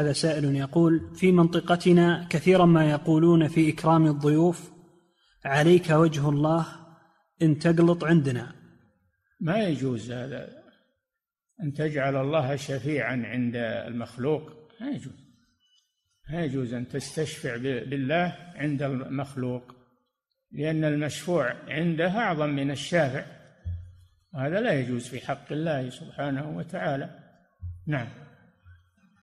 هذا سائل يقول في منطقتنا كثيرا ما يقولون في إكرام الضيوف عليك وجه الله إن تقلط عندنا ما يجوز هذا أن تجعل الله شفيعا عند المخلوق ما يجوز ما يجوز أن تستشفع بالله عند المخلوق لأن المشفوع عنده أعظم من الشافع وهذا لا يجوز في حق الله سبحانه وتعالى نعم